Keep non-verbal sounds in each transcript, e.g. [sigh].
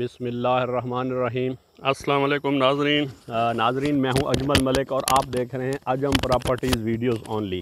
बिसमीम अल्लाम नाजरीन आ, नाजरीन मैं हूं अजमल मलिक और आप देख रहे हैं अजम प्रॉपर्टीज़ वीडियोस ऑनली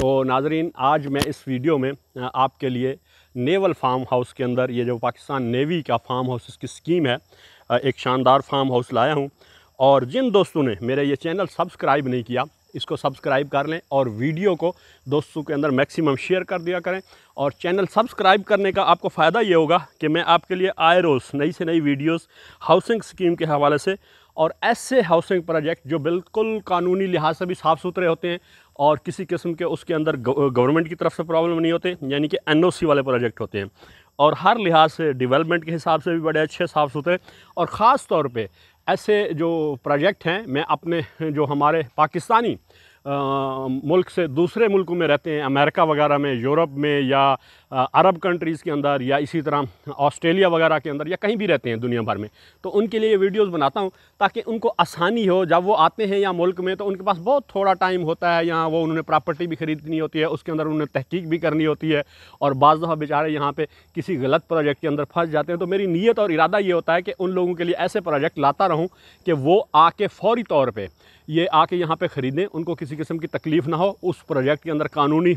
तो नाजरीन आज मैं इस वीडियो में आपके लिए नेवल फार्म हाउस के अंदर ये जो पाकिस्तान नेवी का फार्म हाउस इसकी स्कीम है एक शानदार फार्म हाउस लाया हूँ और जिन दोस्तों ने मेरा ये चैनल सब्सक्राइब नहीं किया इसको सब्सक्राइब कर लें और वीडियो को दोस्तों के अंदर मैक्सिमम शेयर कर दिया करें और चैनल सब्सक्राइब करने का आपको फ़ायदा ये होगा कि मैं आपके लिए आए रोज़ नई से नई वीडियोस हाउसिंग स्कीम के हवाले से और ऐसे हाउसिंग प्रोजेक्ट जो बिल्कुल कानूनी लिहाज से भी साफ़ सुथरे होते हैं और किसी किस्म के उसके अंदर गवर्नमेंट की तरफ से प्रॉब्लम नहीं होते यानी कि एन वाले प्रोजेक्ट होते हैं और हर लिहाज से डिवेलपमेंट के हिसाब से भी बड़े अच्छे साफ़ सुथरे और ख़ास तौर पर ऐसे जो प्रोजेक्ट हैं मैं अपने जो हमारे पाकिस्तानी मुल्क से दूसरे मुल्कों में रहते हैं अमेरिका वगैरह में यूरोप में या अरब कंट्रीज़ के अंदर या इसी तरह ऑस्ट्रेलिया वगैरह के अंदर या कहीं भी रहते हैं दुनिया भर में तो उनके लिए वीडियोस बनाता हूँ ताकि उनको आसानी हो जब वो आते हैं यहाँ मुल्क में तो उनके पास बहुत थोड़ा टाइम होता है यहाँ वो उन्होंने प्रॉपर्टी भी ख़रीदनी होती है उसके अंदर उन्होंने तहकीक भी करनी होती है और बाज़ दफ़ा बेचारे यहाँ पर किसी गलत प्रोजेक्ट के अंदर फंस जाते हैं तो मेरी नीयत और इरादा ये होता है कि उन लोगों के लिए ऐसे प्रोजेक्ट लाता रहूँ कि वो आके फौरी तौर पर ये आके यहाँ पर ख़रीदें उनको किसी किस्म की तकलीफ़ ना हो उस प्रोजेक्ट के अंदर कानूनी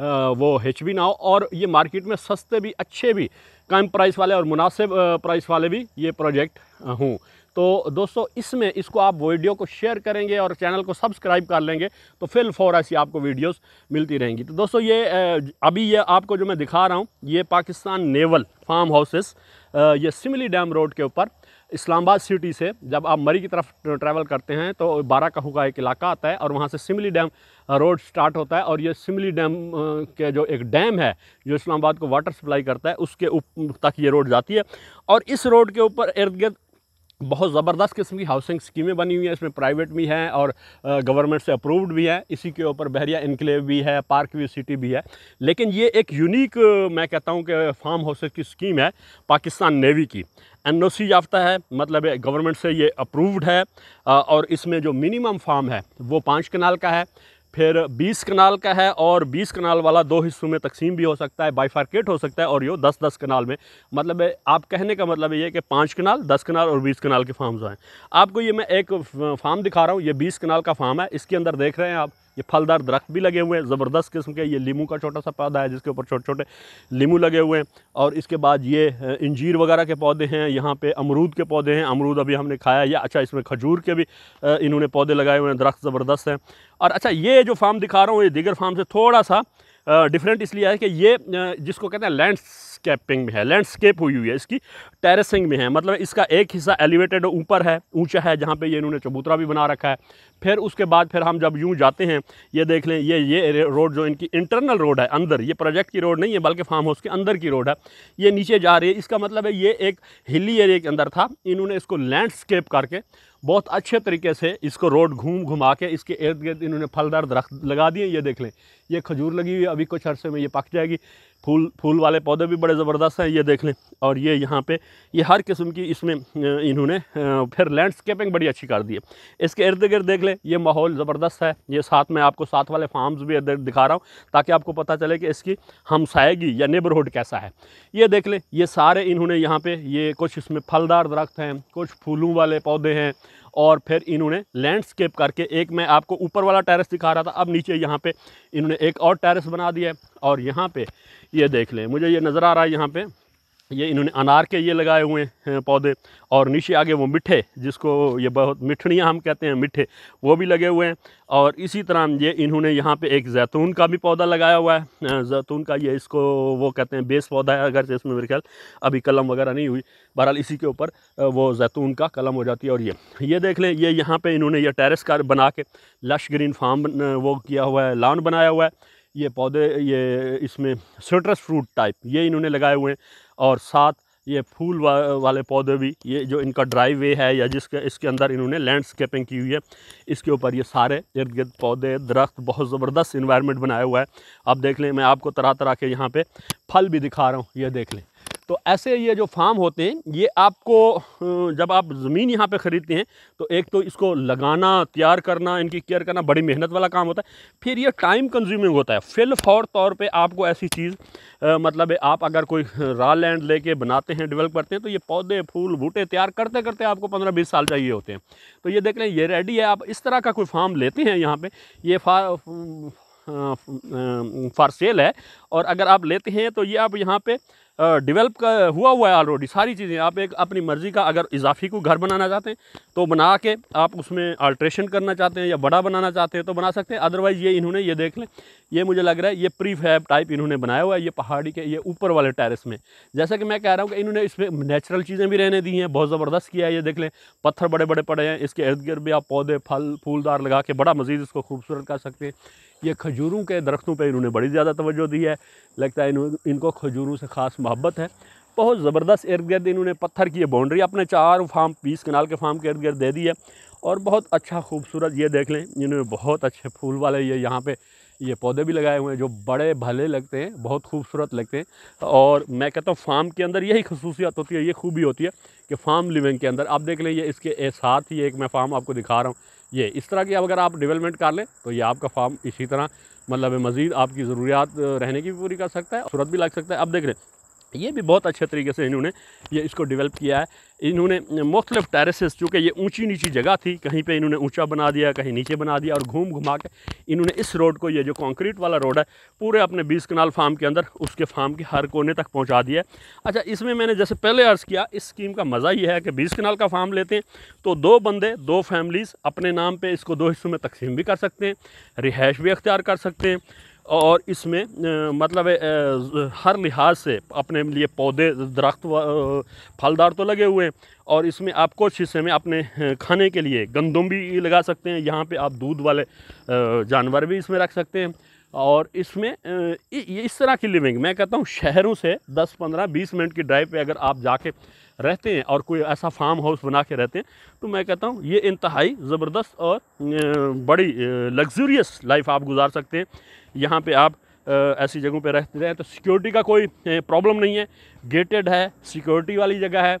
वो भी बी हो और ये मार्केट में सस्ते भी अच्छे भी कम प्राइस वाले और मुनासिब प्राइस वाले भी ये प्रोजेक्ट हों तो दोस्तों इसमें इसको आप वीडियो को शेयर करेंगे और चैनल को सब्सक्राइब कर लेंगे तो फिल फॉर ऐसी आपको वीडियोस मिलती रहेंगी तो दोस्तों ये अभी ये आपको जो मैं दिखा रहा हूँ ये पाकिस्तान नेवल फार्म हाउसेस ये सिमली डैम रोड के ऊपर इस्लामाबाद सिटी से जब आप मरी की तरफ ट्रैवल करते हैं तो बारा का हुआ एक इलाका आता है और वहाँ से सिमली डैम रोड स्टार्ट होता है और ये सिमली डैम के जो एक डैम है जो इस्लामाबाद को वाटर सप्लाई करता है उसके उप तक ये रोड जाती है और इस रोड के ऊपर इर्द गिर्द बहुत ज़बरदस्त किस्म की हाउसिंग स्कीमें बनी हुई हैं इसमें प्राइवेट भी हैं और गवर्नमेंट से अप्रूव्ड भी हैं इसी के ऊपर बहरिया इनक्लेव भी है पार्क व्यू सिटी भी है लेकिन ये एक यूनिक मैं कहता हूँ कि फार्म हाउसिंग की स्कीम है पाकिस्तान नेवी की एन ओ सी याफ्ता है मतलब गवर्नमेंट से ये अप्रूव्ड है और इसमें जो मिनिमम फार्म है वो पाँच कनाल का है फिर 20 कनाल का है और 20 कनाल वाला दो हिस्सों में तकसीम भी हो सकता है बाईफारकेट हो सकता है और यो 10-10 कनाल में मतलब आप कहने का मतलब ये कि पाँच कनाल 10 कनाल और 20 कनाल के फार्म हैं आपको ये मैं एक फार्म दिखा रहा हूँ ये 20 कनाल का फार्म है इसके अंदर देख रहे हैं आप ये फलदार दरख्त भी लगे हुए हैं ज़बरदस्त किस्म के ये लीमू का छोटा सा पौधा है जिसके ऊपर छोटे छोटे लीमू लगे हुए हैं और इसके बाद ये इंजीर वगैरह के पौधे हैं यहाँ पे अमरूद के पौधे हैं अमरूद अभी हमने खाया या अच्छा इसमें खजूर के भी इन्होंने पौधे लगाए हुए हैं दरख्त ज़बरदस्त हैं और अच्छा ये जो फार्म दिखा रहा हूँ ये दीगर फार्म से थोड़ा सा डिफरेंट इसलिए है कि ये जिसको कहते हैं लैंडस्केपिंग में है लैंडस्केप हुई हुई है इसकी टेरेसिंग में है मतलब इसका एक हिस्सा एलिवेटेड ऊपर है ऊंचा है जहाँ पे ये इन्होंने चबूतरा भी बना रखा है फिर उसके बाद फिर हम जब यूँ जाते हैं ये देख लें ये ये रोड जो इनकी इंटरनल रोड है अंदर ये प्रोजेक्ट की रोड नहीं है बल्कि फार्म हाउस के अंदर की रोड है ये नीचे जा रही है इसका मतलब है ये एक हिली एरिया के अंदर था इन्होंने इसको लैंडस्केप करके बहुत अच्छे तरीके से इसको रोड घूम घुमा के इसके इर्द गिर्द इन्होंने फलदार दरख्त लगा दिए ये देख लें ये खजूर लगी हुई है अभी कुछ अर्से में ये पक जाएगी फूल फूल वाले पौधे भी बड़े ज़बरदस्त हैं ये देख लें और ये यहाँ पे ये हर किस्म की इसमें इन्होंने फिर लैंडस्केपिंग बड़ी अच्छी कर दी है इसके इर्द गिर्द देख लें ये माहौल ज़बरदस्त है ये साथ में आपको साथ वाले फार्म्स भी दिखा रहा हूँ ताकि आपको पता चले कि इसकी हमसाएगी या नेबरहुड कैसा है ये देख लें ये सारे इन्होंने यहाँ पर ये कुछ इसमें फलदार दरख्त हैं कुछ फूलों वाले पौधे हैं और फिर इन्होंने लैंडस्केप करके एक मैं आपको ऊपर वाला टेरेस दिखा रहा था अब नीचे यहाँ पे इन्होंने एक और टेरेस बना दिया है और यहाँ पे ये देख लें मुझे ये नज़र आ रहा है यहाँ पे ये इन्होंने अनार के ये लगाए हुए हैं पौधे और नीचे आगे वो मिठे जिसको ये बहुत मिठड़ियाँ हम कहते हैं मिठे वो भी लगे हुए हैं और इसी तरह ये इन्होंने यहाँ पे एक जैतून का भी पौधा लगाया हुआ है जैतून का ये इसको वो कहते हैं बेस पौधा है अगर इसमें मेरे ख्याल अभी कलम वगैरह नहीं हुई बहरहाल इसी के ऊपर वो जैतून का कलम हो जाती है और ये ये देख लें ये यहाँ पर इन्होंने ये टेरिस का बना के लश ग्रीन फार्म वो किया हुआ है लॉन बनाया हुआ है ये पौधे ये इसमें सिट्रस फ्रूट टाइप ये इन्होंने लगाए हुए हैं और साथ ये फूल वा, वाले पौधे भी ये जो इनका ड्राई वे है या जिसके इसके अंदर इन्होंने लैंडस्केपिंग की हुई है इसके ऊपर ये सारे इर्द गिर्द पौधे दरख्त बहुत ज़बरदस्त इन्वायरमेंट बनाया हुआ है आप देख लें मैं आपको तरह तरह के यहाँ पे फल भी दिखा रहा हूँ ये देख लें तो ऐसे ये जो फार्म होते हैं ये आपको जब आप ज़मीन यहाँ पे ख़रीदते हैं तो एक तो इसको लगाना तैयार करना इनकी केयर करना बड़ी मेहनत वाला काम होता है फिर ये टाइम कंज्यूमिंग होता है फिल फौर तौर पे आपको ऐसी चीज़ मतलब आप अगर कोई रॉ लैंड लेके बनाते हैं डिवेल्प करते हैं तो ये पौधे फूल बूटे तैयार करते करते आपको पंद्रह बीस साल चाहिए होते हैं तो ये देख लें ये रेडी है आप इस तरह का कोई फार्म लेते हैं यहाँ पर ये फॉर सेल है और अगर आप लेते हैं तो ये आप यहाँ पर का हुआ हुआ है ऑलरेडी सारी चीज़ें आप एक अपनी मर्ज़ी का अगर इजाफी को घर बनाना चाहते हैं तो बना के आप उसमें अल्ट्रेशन करना चाहते हैं या बड़ा बनाना चाहते हैं तो बना सकते हैं अदरवाइज़ ये इन्होंने ये देख लें ये मुझे लग रहा है ये प्री फैब टाइप इन्होंने बनाया हुआ है ये पहाड़ी के ये ऊपर वाले टेरिस में जैसा कि मैं कह रहा हूँ कि इन्होंने इसमें नेचुरल चीज़ें भी रहने दी हैं बहुत ज़बरदस्त किया है ये देख लें पत्थर बड़े बड़े पड़े हैं इसके इर्द गिर्द भी आप पौधे फल फूलदार लगा के बड़ा मज़ीद इसको खूबसूरत कर सकते हैं ये खजूरों के दरख्तों पर इन्होंने बड़ी ज़्यादा तवज्जो दी है लगता है इनको खजूरों से ख़ास मोहब्बत है बहुत ज़बरदस्त इर्द गिर्द इन्होंने पत्थर की ये बाउंड्री अपने चार फार्म पीस कनाल के फार्म के इर्द गिर्द दे दी है और बहुत अच्छा खूबसूरत ये देख लें इन्होंने बहुत अच्छे फूल वाले ये यहाँ पे ये पौधे भी लगाए हुए हैं जो बड़े भले लगते हैं बहुत खूबसूरत लगते हैं और मैं कहता हूँ फार्म के अंदर यही खसूसियात होती है ये खूबी होती है कि फार्म लिविंग के अंदर आप देख लें ये इसके साथ ही एक मैं फार्म आपको दिखा रहा हूँ ये इस तरह की अगर आप डेवलपमेंट कर लें तो ये आपका फार्म इसी तरह मतलब मज़ीद आपकी ज़रूरियात रहने की भी पूरी कर सकता है सूरत भी लग सकता है अब देख लें ये भी बहुत अच्छे तरीके से इन्होंने ये इसको डेवलप किया है इन्होंने मुख्तलिफ टेरेसेस चूँकि ये ऊंची नीची जगह थी कहीं पे इन्होंने ऊंचा बना दिया कहीं नीचे बना दिया और घूम घुमा के इन्होंने इस रोड को ये जो कंक्रीट वाला रोड है पूरे अपने बीस कनाल फार्म के अंदर उसके फार्म के हर कोने तक पहुँचा दिया है अच्छा इसमें मैंने जैसे पहले अर्ज़ किया इस स्कीम का मज़ा ये है कि बीस कनाल का फार्म लेते हैं तो दो बंदे दो फैमिलीज़ अपने नाम पर इसको दो हिस्सों में तकसीम भी कर सकते हैं रिहाइश भी अख्तियार कर सकते हैं और इसमें मतलब हर लिहाज से अपने लिए पौधे दरख्त फलदार तो लगे हुए हैं और इसमें आप कुछ हिस्से में अपने खाने के लिए गंदम भी लगा सकते हैं यहाँ पे आप दूध वाले जानवर भी इसमें रख सकते हैं और इसमें इस तरह की लिविंग मैं कहता हूँ शहरों से 10 15 20 मिनट की ड्राइव पे अगर आप जाके रहते हैं और कोई ऐसा फार्म हाउस बना के रहते हैं तो मैं कहता हूँ ये इंतहाई ज़बरदस्त और बड़ी लग्जूरियस लाइफ आप गुजार सकते हैं यहाँ पे आप ऐसी जगहों पे रहते हैं तो सिक्योरिटी का कोई प्रॉब्लम नहीं है गेटेड है सिक्योरिटी वाली जगह है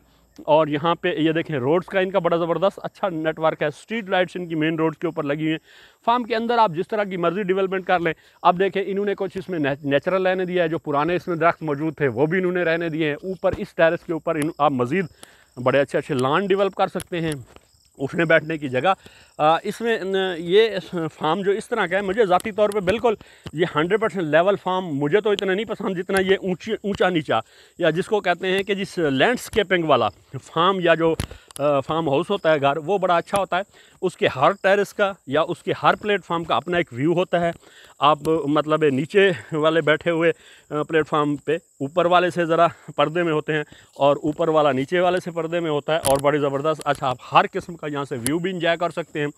और यहाँ पे ये देखें रोड्स का इनका बड़ा ज़बरदस्त अच्छा नेटवर्क है स्ट्रीट लाइट्स इनकी मेन रोड्स के ऊपर लगी हुई हैं फार्म के अंदर आप जिस तरह की मर्ज़ी डेवलपमेंट कर लें अब देखें इन्होंने कुछ इसमें नेचुरल रहने दिया है जो पुराने इसमें दरख्त मौजूद थे वो भी इन्होंने रहने दिए हैं ऊपर इस टेरिस के ऊपर आप मज़ीद बड़े अच्छे अच्छे लान डिवेलप कर सकते हैं उठने बैठने की जगह इसमें ये फार्म जो इस तरह का है मुझे ज़ाती तौर पे बिल्कुल ये 100 परसेंट लेवल फार्म मुझे तो इतना नहीं पसंद जितना ये ऊंची ऊंचा नीचा या जिसको कहते हैं कि जिस लैंडस्केपिंग वाला फार्म या जो फार्म हाउस होता है घर वो बड़ा अच्छा होता है उसके हर टेरेस का या उसके हर प्लेटफार्म का अपना एक व्यू होता है आप मतलब नीचे वाले बैठे हुए प्लेटफार्म पे ऊपर वाले से ज़रा पर्दे में होते हैं और ऊपर वाला नीचे वाले से पर्दे में होता है और बड़ी ज़बरदस्त अच्छा आप हर किस्म का यहाँ से व्यू भी इंजॉय कर सकते हैं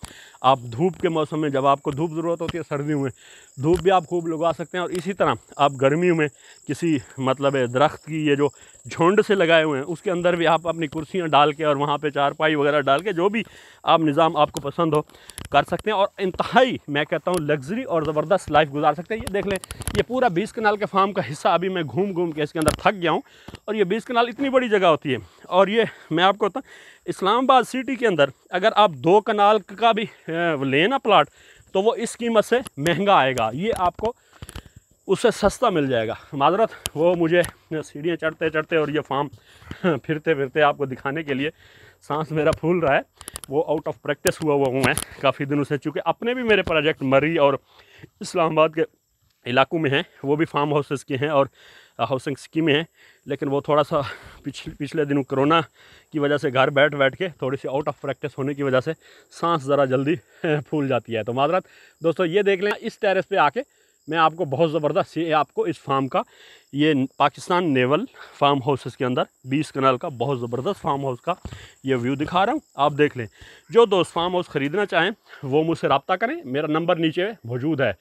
आप धूप के मौसम में जब आपको धूप ज़रूरत होती है सर्दियों में धूप भी आप खूब लगा सकते हैं और इसी तरह आप गर्मियों में किसी मतलब दरख्त की ये जो झुंड से लगाए हुए हैं उसके अंदर भी आप अपनी कुर्सियाँ डाल के और वहाँ पर चारपाई वगैरह डाल के जो भी आप निज़ाम आपको पसंद हो कर सकते हैं और इंतहाई मैं कहता हूँ लग्जरी और ज़बरदस्त लाइफ गुजार सकते हैं ये देख लें ये पूरा बीस कनाल के फार्म का हिस्सा अभी मैं घूम घूम के इसके अंदर थक गया हूँ और ये बीस कनाल इतनी बड़ी जगह होती है और ये मैं आपको बताऊँ इस्लामाबाद सिटी के अंदर अगर आप दो कनाल का भी लेना ना प्लाट तो वो इस कीमत से महंगा आएगा ये आपको उससे सस्ता मिल जाएगा माजरत वो मुझे सीढ़ियाँ चढ़ते चढ़ते और ये फार्म [laughs] फिरते फिरते आपको दिखाने के लिए सांस मेरा फूल रहा है वो आउट ऑफ प्रैक्टिस हुआ हुआ हूँ मैं काफ़ी दिनों से चूँकि अपने भी मेरे प्रोजेक्ट मरी और इस्लामाबाद के इलाकों में हैं वो भी फार्म हाउसेस के हैं और हाउसिंग स्कीमें हैं लेकिन वो थोड़ा सा पिछले पिछले दिनों कोरोना की वजह से घर बैठ बैठ के थोड़ी सी आउट ऑफ प्रैक्टिस होने की वजह से सांस ज़रा जल्दी [laughs] फूल जाती है तो माजरत दोस्तों ये देख लें इस टेरिस पर आके मैं आपको बहुत ज़बरदस्त ये आपको इस फार्म का ये पाकिस्तान नेवल फार्म हाउसेस के अंदर 20 कनाल का बहुत ज़बरदस्त फार्म हाउस का ये व्यू दिखा रहा हूँ आप देख लें जो दोस्त फार्म हाउस ख़रीदना चाहें वो मुझसे रबता करें मेरा नंबर नीचे मौजूद है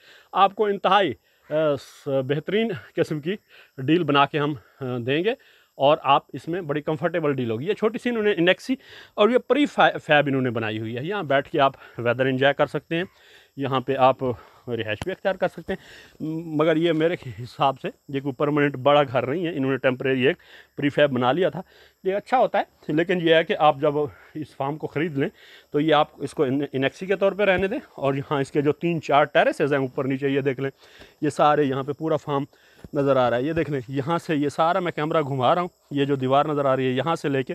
आपको इंतहाई बेहतरीन किस्म की डील बना के हम देंगे और आप इसमें बड़ी कंफर्टेबल डील होगी ये छोटी सी इन्होंने इंडेक्सी और ये प्री फैब इन्होंने बनाई हुई है यहाँ बैठ के आप वेदर इन्जॉय कर सकते हैं यहाँ पे आप रिहाइश भी अख्तियार कर सकते हैं मगर ये मेरे हिसाब से ये कोई परमानेंट बड़ा घर नहीं है इन्होंने टेम्प्रेरी एक प्रीफैब बना लिया था ये अच्छा होता है लेकिन ये है कि आप जब इस फार्म को ख़रीद लें तो ये आप इसको इनेक्सी के तौर पर रहने दें और यहाँ इसके जो तीन चार टेरेसेज हैं ऊपर नीचे ये देख लें ये सारे यहाँ पर पूरा फार्म नज़र आ रहा है ये देख लें यहाँ से ये सारा मैं कैमरा घुमा रहा हूँ ये जो दीवार नज़र आ रही है यहाँ से लेके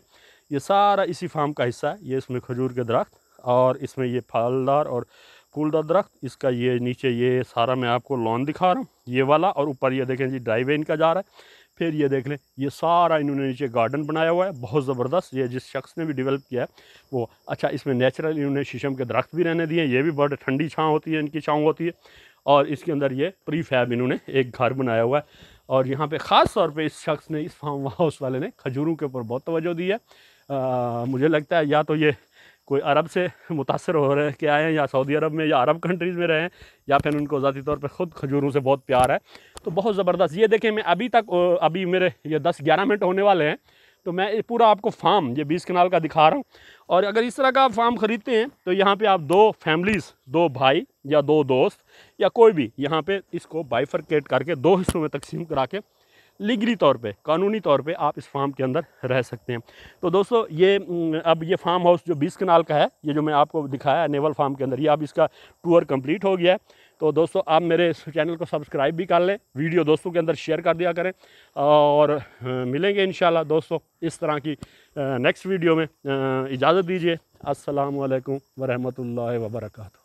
ये सारा इसी फार्म का हिस्सा है ये इसमें खजूर के दरख्त और इसमें ये फलदार और कुल दरख्त इसका ये नीचे ये सारा मैं आपको लॉन दिखा रहा हूँ ये वाला और ऊपर ये देखें जी ड्राइवे इनका जा रहा है फिर ये देख लें ये सारा इन्होंने नीचे गार्डन बनाया हुआ है बहुत ज़बरदस्त ये जिस शख्स ने भी डेवलप किया है वो अच्छा इसमें नेचुरल इन्होंने शीशम के दरख्त भी रहने दिए ये भी बहुत ठंडी छाँव होती है इनकी छाँव होती है और इसके अंदर ये प्री फैब इन्होंने एक घर बनाया हुआ है और यहाँ पर ख़ास तौर पर इस शख्स ने इस फार्म हाउस वाले ने खजूरों के ऊपर बहुत तोज्जो दी है मुझे लगता है या तो ये कोई अरब से मुतासर हो रहे हैं कि आए हैं या सऊदी अरब में या अरब कंट्रीज़ में रहे हैं या फिर उनको ज़ाती तौर पर ख़ुद खजूरों से बहुत प्यार है तो बहुत ज़बरदस्त ये देखें मैं अभी तक अभी मेरे ये दस ग्यारह मिनट होने वाले हैं तो मैं पूरा आपको फार्म ये बीस कनाल का दिखा रहा हूँ और अगर इस तरह का आप फार्म ख़रीदते हैं तो यहाँ पर आप दो फैमिलीज़ दो भाई या दो दोस्त या कोई भी यहाँ पर इसको बाइफरकेट करके दो हिस्सों में तकसीम करा के लीगली तौर पे कानूनी तौर पे आप इस फार्म के अंदर रह सकते हैं तो दोस्तों ये अब ये फार्म हाउस जो बीस कनाल का है ये जो मैं आपको दिखाया है नेवल फार्म के अंदर ये अब इसका टूर कंप्लीट हो गया है तो दोस्तों आप मेरे चैनल को सब्सक्राइब भी कर लें वीडियो दोस्तों के अंदर शेयर कर दिया करें और मिलेंगे इन दोस्तों इस तरह की नेक्स्ट वीडियो में इजाज़त दीजिए असलकम वरहमल वर्का